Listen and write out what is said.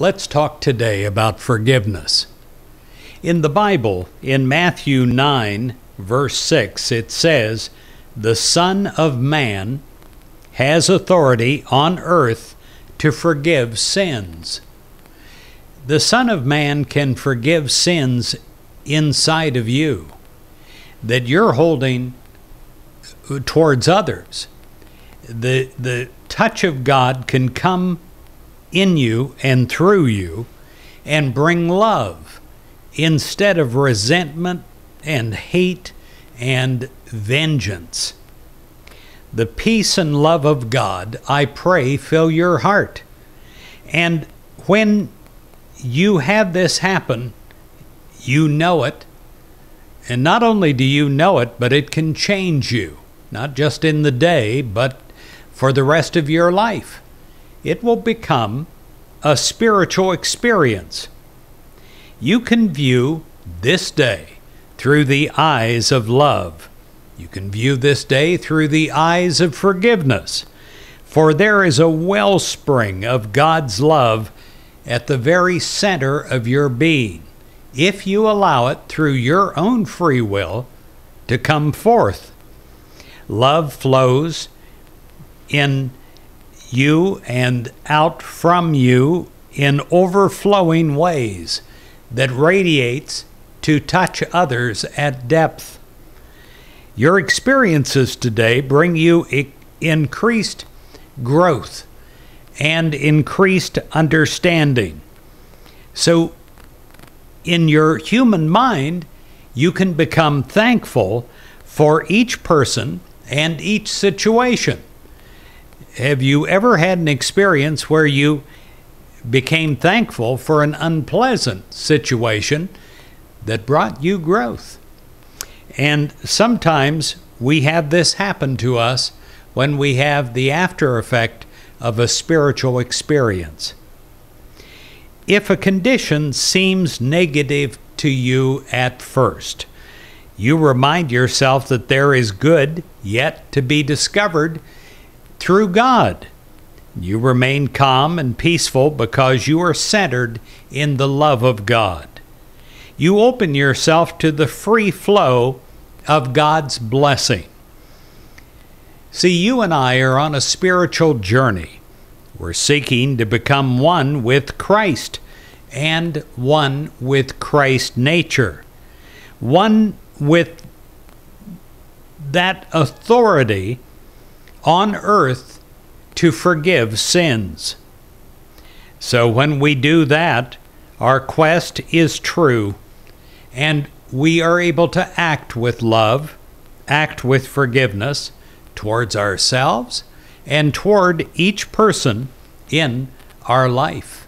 Let's talk today about forgiveness. In the Bible, in Matthew 9, verse 6, it says, The Son of Man has authority on earth to forgive sins. The Son of Man can forgive sins inside of you that you're holding towards others. The, the touch of God can come in you and through you and bring love instead of resentment and hate and vengeance. The peace and love of God, I pray, fill your heart. And when you have this happen, you know it. And not only do you know it, but it can change you, not just in the day, but for the rest of your life it will become a spiritual experience. You can view this day through the eyes of love. You can view this day through the eyes of forgiveness. For there is a wellspring of God's love at the very center of your being, if you allow it through your own free will to come forth. Love flows in you and out from you in overflowing ways that radiates to touch others at depth. Your experiences today bring you increased growth and increased understanding. So, in your human mind, you can become thankful for each person and each situation have you ever had an experience where you became thankful for an unpleasant situation that brought you growth? And sometimes we have this happen to us when we have the after effect of a spiritual experience. If a condition seems negative to you at first, you remind yourself that there is good yet to be discovered through God. You remain calm and peaceful because you are centered in the love of God. You open yourself to the free flow of God's blessing. See, you and I are on a spiritual journey. We're seeking to become one with Christ and one with Christ nature, one with that authority on earth to forgive sins. So when we do that, our quest is true, and we are able to act with love, act with forgiveness towards ourselves and toward each person in our life.